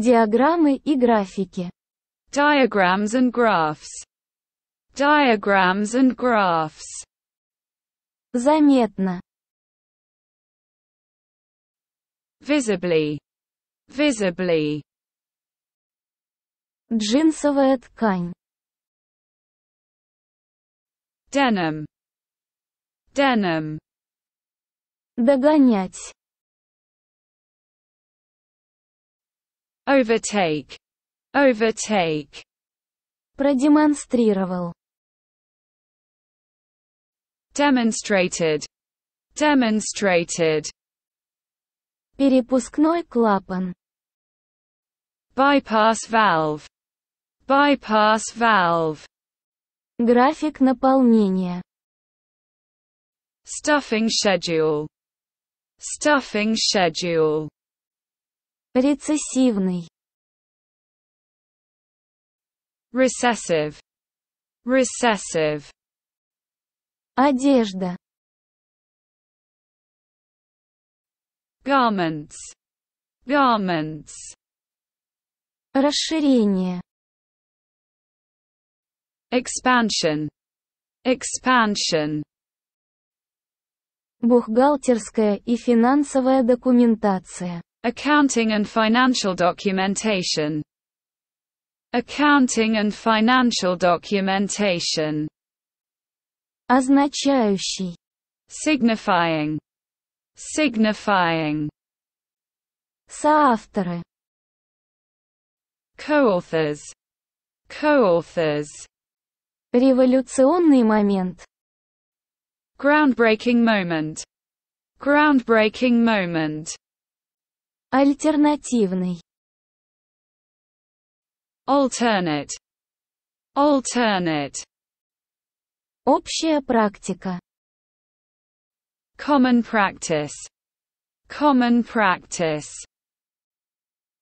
Диаграммы и графики. Diagrams and graphs. Diagrams and graphs. Заметно. Visibly. Visibly. Джинсовая ткань. Denim. Denim. Догонять. overtake, overtake, продемонстрировал, demonstrated, demonstrated, перепускной клапан, bypass valve, bypass valve, график наполнения, stuffing schedule, stuffing schedule, Рецессивный. Recessive. Recessive. Одежда. Garments. Garments. Расширение. Expansion. Expansion. Бухгалтерская и финансовая документация. Accounting and financial documentation Accounting and financial documentation означающий signifying signifying соавторы co-authors co-authors революционный момент groundbreaking moment groundbreaking moment Альтернативный. Alternate. Alternate. Общая практика. Common practice. Common practice.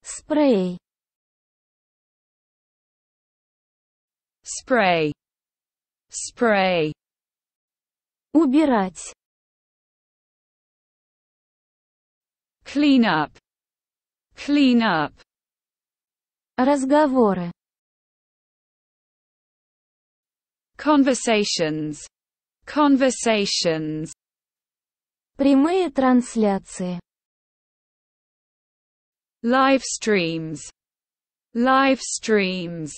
Спрей. Spray. Spray. Убирать. Clean up. Clean up. Разговоры. Conversations. Conversations. Прямые трансляции. Live streams. Live streams.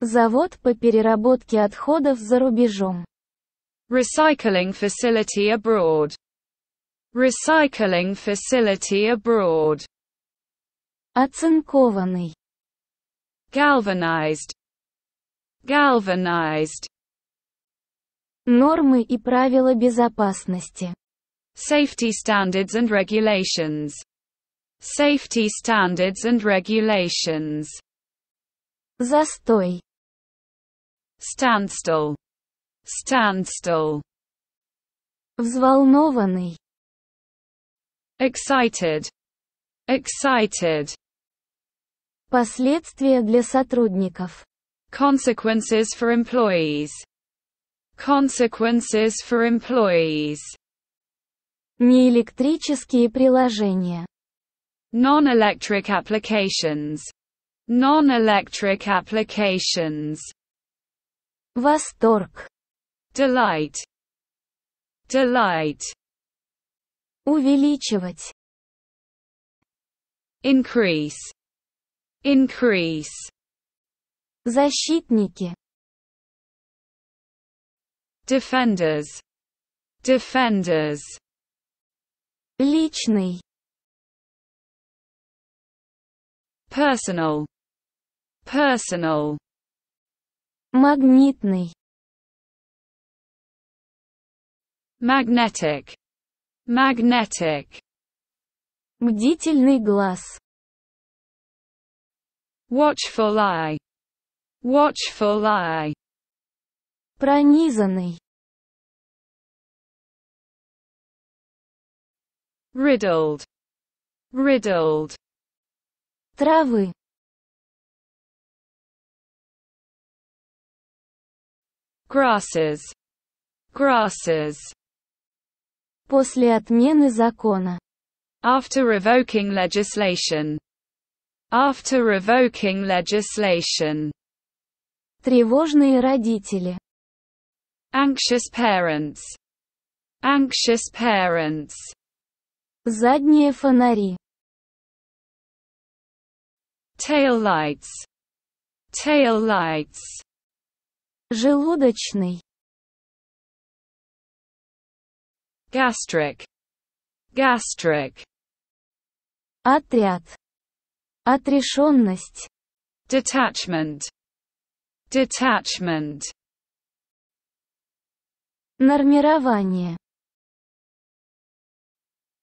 Завод по переработке отходов за рубежом. Recycling facility abroad. Recycling facility abroad. оцинкованный, galvanized galvanized нормы и правила безопасности safety standards and regulations safety standards and regulations застой standstill standstill взволнованный excited excited Последствия для сотрудников. Consequences for employees. Consequences for employees. Неэлектрические приложения. Non-electric applications. Non-electric applications. Восторг. Delight. Delight. Увеличивать. Increase. increase защитники defenders defenders личный personal personal магнитный magnetic magnetic бдительный глаз Watchful eye. Watchful eye. Пронизанный. Riddled. Riddled. Травы. Grasses. Grasses. После отмены закона. After revoking legislation. After revoking legislation. Тревожные родители. Anxious parents. Anxious parents. Задние фонари. Tail lights. Tail lights. Желудочный. Gastric. Gastric. Отряд. Отрешенность. Detachment. Detachment. Нормирование.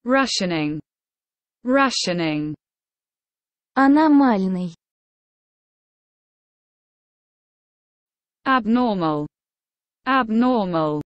Rationing. Rationing. Аномальный. Abnormal. Abnormal.